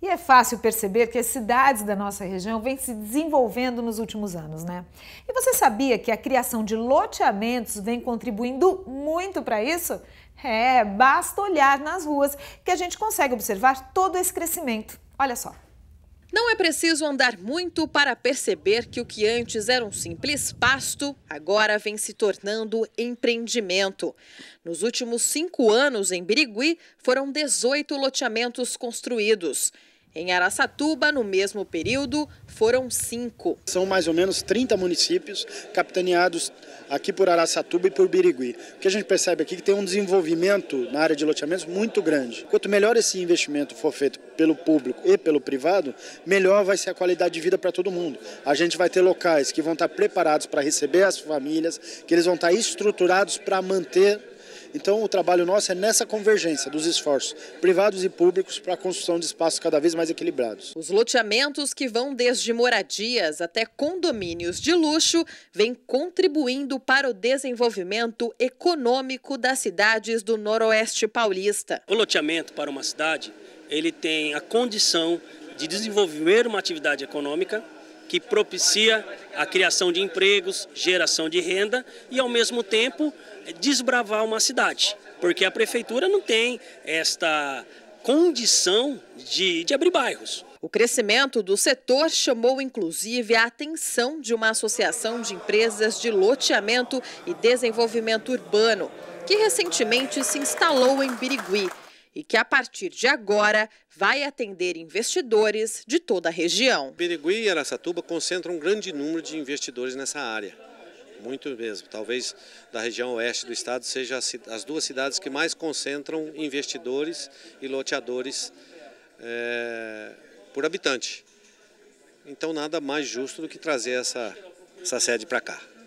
E é fácil perceber que as cidades da nossa região vêm se desenvolvendo nos últimos anos, né? E você sabia que a criação de loteamentos vem contribuindo muito para isso? É, basta olhar nas ruas que a gente consegue observar todo esse crescimento. Olha só. Não é preciso andar muito para perceber que o que antes era um simples pasto, agora vem se tornando empreendimento. Nos últimos cinco anos, em Birigui, foram 18 loteamentos construídos. Em Araçatuba, no mesmo período, foram cinco. São mais ou menos 30 municípios capitaneados aqui por Araçatuba e por Birigui. O que a gente percebe aqui é que tem um desenvolvimento na área de loteamentos muito grande. Quanto melhor esse investimento for feito pelo público e pelo privado, melhor vai ser a qualidade de vida para todo mundo. A gente vai ter locais que vão estar preparados para receber as famílias, que eles vão estar estruturados para manter então o trabalho nosso é nessa convergência dos esforços privados e públicos para a construção de espaços cada vez mais equilibrados. Os loteamentos que vão desde moradias até condomínios de luxo vêm contribuindo para o desenvolvimento econômico das cidades do Noroeste Paulista. O loteamento para uma cidade, ele tem a condição de desenvolver uma atividade econômica que propicia a criação de empregos, geração de renda e, ao mesmo tempo, desbravar uma cidade, porque a prefeitura não tem esta condição de, de abrir bairros. O crescimento do setor chamou inclusive a atenção de uma associação de empresas de loteamento e desenvolvimento urbano, que recentemente se instalou em Birigui e que a partir de agora vai atender investidores de toda a região. Birigui e Aracatuba concentram um grande número de investidores nessa área. Muito mesmo. Talvez da região oeste do estado seja as duas cidades que mais concentram investidores e loteadores é, por habitante. Então nada mais justo do que trazer essa, essa sede para cá.